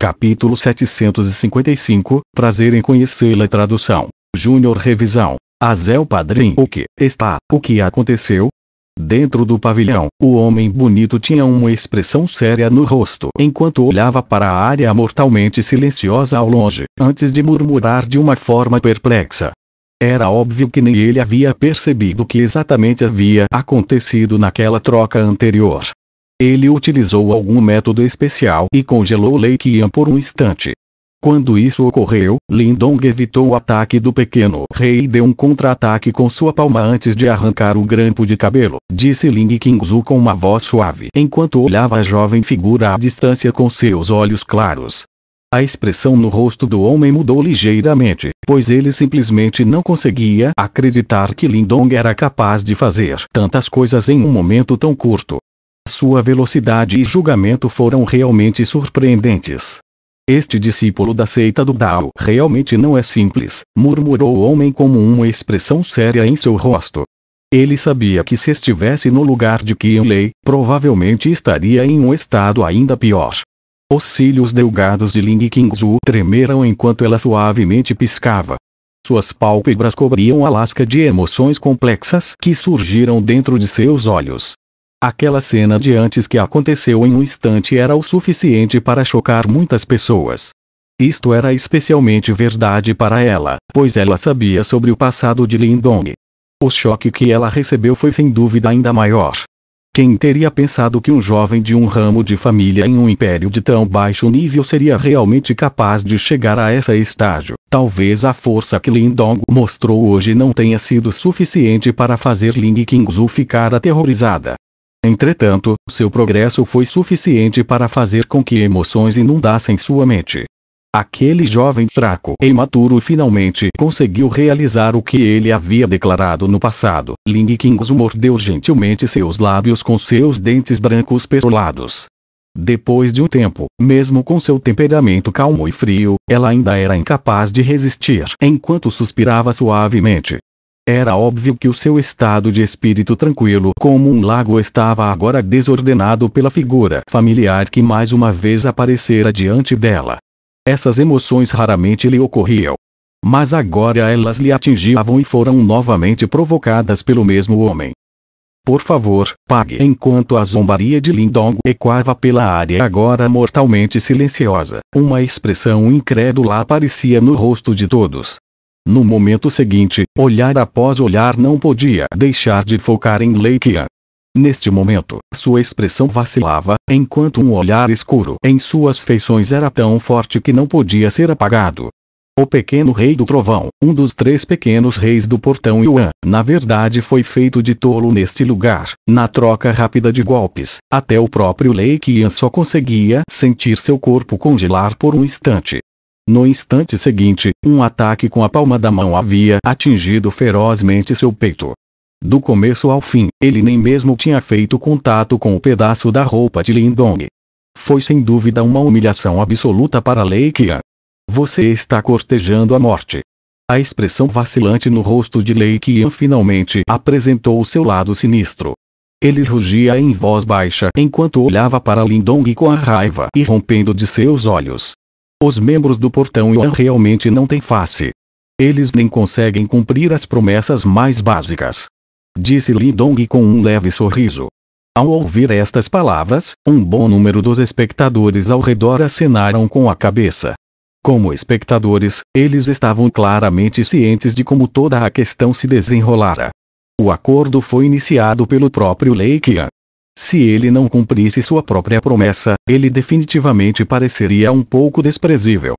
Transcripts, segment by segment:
Capítulo 755 Prazer em conhecê-la. Tradução: Júnior Revisão. Azel Padrim. O que está? O que aconteceu? Dentro do pavilhão, o homem bonito tinha uma expressão séria no rosto enquanto olhava para a área mortalmente silenciosa ao longe, antes de murmurar de uma forma perplexa. Era óbvio que nem ele havia percebido o que exatamente havia acontecido naquela troca anterior. Ele utilizou algum método especial e congelou Lei Qian por um instante. Quando isso ocorreu, Lindong evitou o ataque do pequeno rei e deu um contra-ataque com sua palma antes de arrancar o grampo de cabelo, disse Ling Qingzu com uma voz suave, enquanto olhava a jovem figura à distância com seus olhos claros. A expressão no rosto do homem mudou ligeiramente, pois ele simplesmente não conseguia acreditar que Lindong era capaz de fazer tantas coisas em um momento tão curto. Sua velocidade e julgamento foram realmente surpreendentes. Este discípulo da seita do Dao realmente não é simples, murmurou o homem com uma expressão séria em seu rosto. Ele sabia que se estivesse no lugar de Qianlei, provavelmente estaria em um estado ainda pior. Os cílios delgados de Ling Qingzu tremeram enquanto ela suavemente piscava. Suas pálpebras cobriam a lasca de emoções complexas que surgiram dentro de seus olhos. Aquela cena de antes que aconteceu em um instante era o suficiente para chocar muitas pessoas. Isto era especialmente verdade para ela, pois ela sabia sobre o passado de Lindong. O choque que ela recebeu foi sem dúvida ainda maior. Quem teria pensado que um jovem de um ramo de família em um império de tão baixo nível seria realmente capaz de chegar a esse estágio? Talvez a força que Lindong mostrou hoje não tenha sido suficiente para fazer Ling Qingzu ficar aterrorizada. Entretanto, seu progresso foi suficiente para fazer com que emoções inundassem sua mente. Aquele jovem fraco e imaturo finalmente conseguiu realizar o que ele havia declarado no passado. Ling Kingzu mordeu gentilmente seus lábios com seus dentes brancos perolados. Depois de um tempo, mesmo com seu temperamento calmo e frio, ela ainda era incapaz de resistir. Enquanto suspirava suavemente, era óbvio que o seu estado de espírito tranquilo como um lago estava agora desordenado pela figura familiar que mais uma vez aparecera diante dela. Essas emoções raramente lhe ocorriam. Mas agora elas lhe atingiam e foram novamente provocadas pelo mesmo homem. Por favor, pague. Enquanto a zombaria de Lindong ecoava pela área agora mortalmente silenciosa, uma expressão incrédula aparecia no rosto de todos. No momento seguinte, olhar após olhar não podia deixar de focar em Leikia. Neste momento, sua expressão vacilava, enquanto um olhar escuro em suas feições era tão forte que não podia ser apagado. O pequeno rei do trovão, um dos três pequenos reis do portão Yuan, na verdade foi feito de tolo neste lugar, na troca rápida de golpes, até o próprio Lei Qian só conseguia sentir seu corpo congelar por um instante. No instante seguinte, um ataque com a palma da mão havia atingido ferozmente seu peito. Do começo ao fim, ele nem mesmo tinha feito contato com o pedaço da roupa de Lindong. Foi sem dúvida uma humilhação absoluta para Lei Qian. Você está cortejando a morte. A expressão vacilante no rosto de Lei Qian finalmente apresentou o seu lado sinistro. Ele rugia em voz baixa enquanto olhava para Lindong com a raiva irrompendo de seus olhos. Os membros do Portão Yuan realmente não têm face. Eles nem conseguem cumprir as promessas mais básicas. Disse Li Dong com um leve sorriso. Ao ouvir estas palavras, um bom número dos espectadores ao redor acenaram com a cabeça. Como espectadores, eles estavam claramente cientes de como toda a questão se desenrolara. O acordo foi iniciado pelo próprio Lei Qian. Se ele não cumprisse sua própria promessa, ele definitivamente pareceria um pouco desprezível.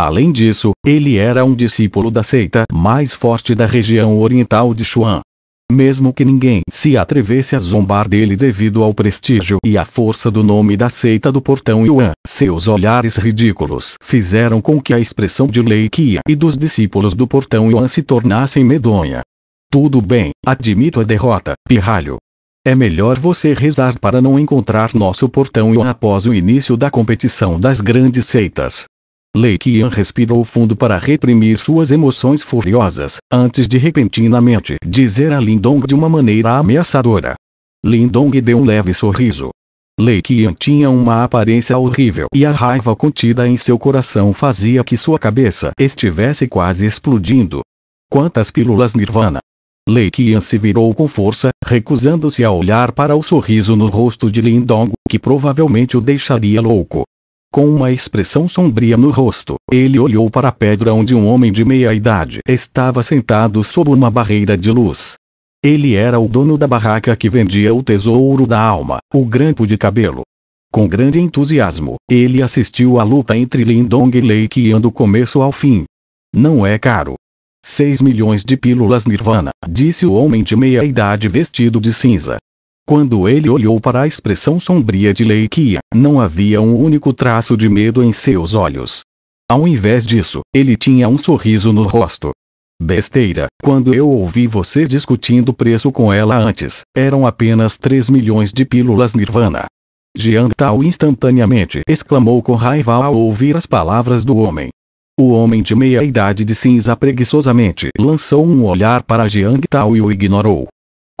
Além disso, ele era um discípulo da seita mais forte da região oriental de Xuan. Mesmo que ninguém se atrevesse a zombar dele devido ao prestígio e à força do nome da seita do portão Yuan, seus olhares ridículos fizeram com que a expressão de Lei Qia e dos discípulos do portão Yuan se tornassem medonha. Tudo bem, admito a derrota, pirralho. É melhor você rezar para não encontrar nosso portão após o início da competição das grandes seitas. Lei Qian respirou fundo para reprimir suas emoções furiosas, antes de repentinamente dizer a Lindong de uma maneira ameaçadora. Lindong deu um leve sorriso. Lei Qian tinha uma aparência horrível e a raiva contida em seu coração fazia que sua cabeça estivesse quase explodindo. Quantas pílulas Nirvana Lei Qi'an se virou com força, recusando-se a olhar para o sorriso no rosto de Lin Dong que provavelmente o deixaria louco. Com uma expressão sombria no rosto, ele olhou para a pedra onde um homem de meia idade estava sentado sob uma barreira de luz. Ele era o dono da barraca que vendia o tesouro da alma, o grampo de cabelo. Com grande entusiasmo, ele assistiu à luta entre Lin Dong e Lei Qian do começo ao fim. Não é caro, Seis milhões de pílulas nirvana, disse o homem de meia-idade vestido de cinza. Quando ele olhou para a expressão sombria de Leikia, não havia um único traço de medo em seus olhos. Ao invés disso, ele tinha um sorriso no rosto. Besteira, quando eu ouvi você discutindo preço com ela antes, eram apenas 3 milhões de pílulas nirvana. Jean Tao instantaneamente exclamou com raiva ao ouvir as palavras do homem. O homem de meia idade de cinza preguiçosamente lançou um olhar para Jiang Tao e o ignorou.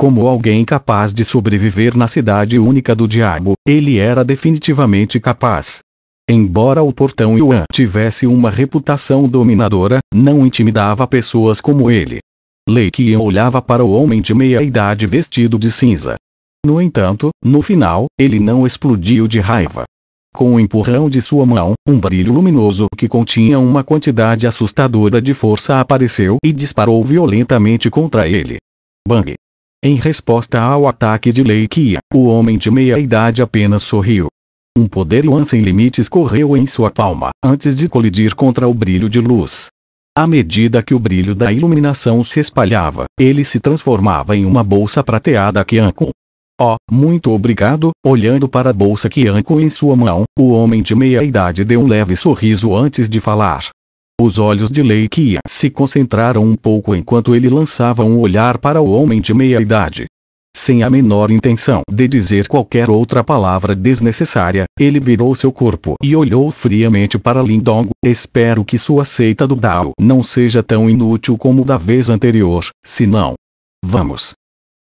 Como alguém capaz de sobreviver na cidade única do diabo, ele era definitivamente capaz. Embora o portão Yuan tivesse uma reputação dominadora, não intimidava pessoas como ele. Lei Qian olhava para o homem de meia idade vestido de cinza. No entanto, no final, ele não explodiu de raiva. Com o empurrão de sua mão, um brilho luminoso que continha uma quantidade assustadora de força apareceu e disparou violentamente contra ele. Bang! Em resposta ao ataque de Leikia, o homem de meia-idade apenas sorriu. Um poder Yuan sem limites correu em sua palma, antes de colidir contra o brilho de luz. À medida que o brilho da iluminação se espalhava, ele se transformava em uma bolsa prateada que Ankun Oh, muito obrigado, olhando para a bolsa que anco em sua mão, o homem de meia idade deu um leve sorriso antes de falar. Os olhos de lei kia se concentraram um pouco enquanto ele lançava um olhar para o homem de meia idade. Sem a menor intenção de dizer qualquer outra palavra desnecessária, ele virou seu corpo e olhou friamente para Lindong. Espero que sua seita do Dao não seja tão inútil como da vez anterior, senão. Vamos.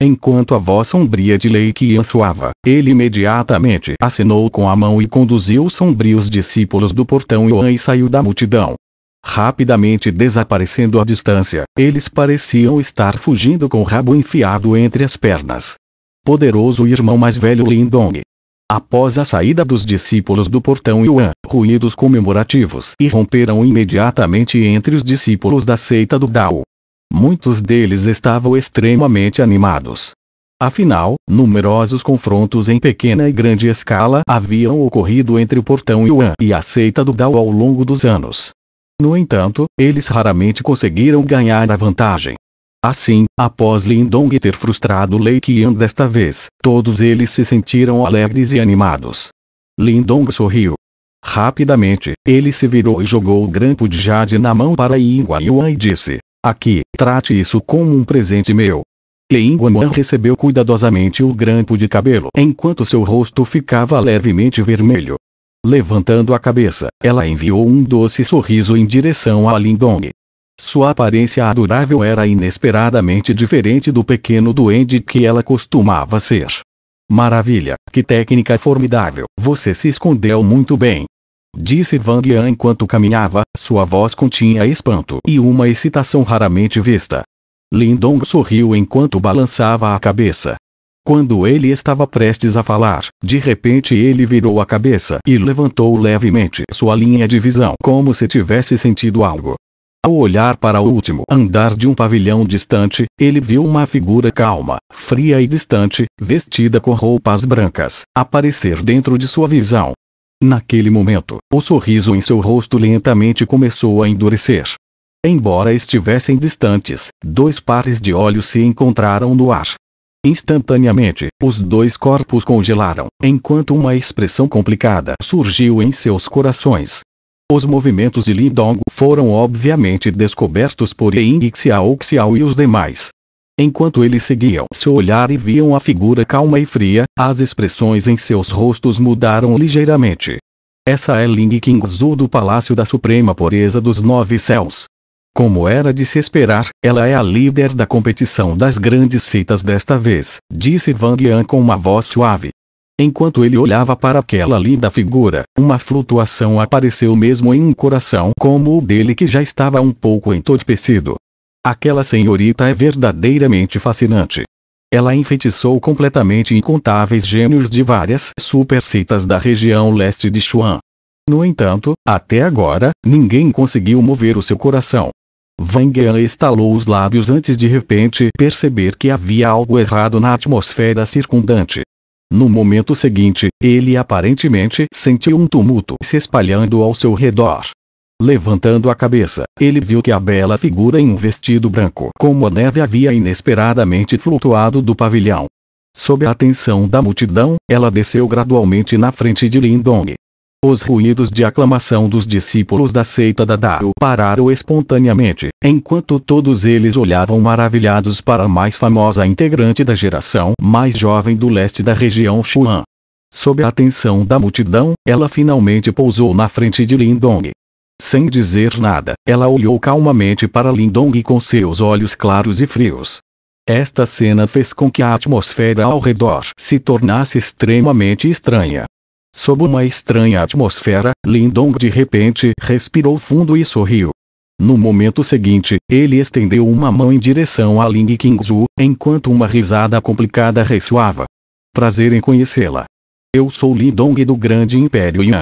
Enquanto a voz sombria de lei Leikia soava, ele imediatamente assinou com a mão e conduziu os sombrios discípulos do portão Yuan e saiu da multidão. Rapidamente desaparecendo à distância, eles pareciam estar fugindo com o rabo enfiado entre as pernas. Poderoso irmão mais velho Lindong. Após a saída dos discípulos do portão Yuan, ruídos comemorativos irromperam imediatamente entre os discípulos da seita do Dao. Muitos deles estavam extremamente animados. Afinal, numerosos confrontos em pequena e grande escala haviam ocorrido entre o portão Yuan e a seita do Dao ao longo dos anos. No entanto, eles raramente conseguiram ganhar a vantagem. Assim, após Lindong ter frustrado Lei Qian desta vez, todos eles se sentiram alegres e animados. Lindong sorriu. Rapidamente, ele se virou e jogou o grampo de jade na mão para Yin Yuan e disse, Aqui, trate isso como um presente meu. Lingguan recebeu cuidadosamente o grampo de cabelo enquanto seu rosto ficava levemente vermelho. Levantando a cabeça, ela enviou um doce sorriso em direção a Lindong. Sua aparência adorável era inesperadamente diferente do pequeno duende que ela costumava ser. Maravilha, que técnica formidável, você se escondeu muito bem. Disse Van Yan enquanto caminhava, sua voz continha espanto e uma excitação raramente vista. Lindong sorriu enquanto balançava a cabeça. Quando ele estava prestes a falar, de repente ele virou a cabeça e levantou levemente sua linha de visão como se tivesse sentido algo. Ao olhar para o último andar de um pavilhão distante, ele viu uma figura calma, fria e distante, vestida com roupas brancas, aparecer dentro de sua visão. Naquele momento, o sorriso em seu rosto lentamente começou a endurecer. Embora estivessem distantes, dois pares de olhos se encontraram no ar. Instantaneamente, os dois corpos congelaram, enquanto uma expressão complicada surgiu em seus corações. Os movimentos de Lindong foram obviamente descobertos por Ying Xiao Xiao e os demais, Enquanto eles seguiam seu olhar e viam a figura calma e fria, as expressões em seus rostos mudaram ligeiramente. Essa é Ling Qingzu do Palácio da Suprema Pureza dos Nove Céus. Como era de se esperar, ela é a líder da competição das grandes seitas desta vez, disse Wang Yan com uma voz suave. Enquanto ele olhava para aquela linda figura, uma flutuação apareceu mesmo em um coração como o dele que já estava um pouco entorpecido. Aquela senhorita é verdadeiramente fascinante. Ela enfeitiçou completamente incontáveis gênios de várias superseitas da região leste de Xuan. No entanto, até agora, ninguém conseguiu mover o seu coração. Wang Yan estalou os lábios antes de repente perceber que havia algo errado na atmosfera circundante. No momento seguinte, ele aparentemente sentiu um tumulto se espalhando ao seu redor. Levantando a cabeça, ele viu que a bela figura em um vestido branco como a neve havia inesperadamente flutuado do pavilhão. Sob a atenção da multidão, ela desceu gradualmente na frente de Lindong. Os ruídos de aclamação dos discípulos da seita da Dao pararam espontaneamente, enquanto todos eles olhavam maravilhados para a mais famosa integrante da geração mais jovem do leste da região Xuan. Sob a atenção da multidão, ela finalmente pousou na frente de Lindong. Sem dizer nada, ela olhou calmamente para Lindong com seus olhos claros e frios. Esta cena fez com que a atmosfera ao redor se tornasse extremamente estranha. Sob uma estranha atmosfera, Lindong de repente respirou fundo e sorriu. No momento seguinte, ele estendeu uma mão em direção a Ling Qingzu, enquanto uma risada complicada ressoava. Prazer em conhecê-la. Eu sou Lindong do Grande Império Yan.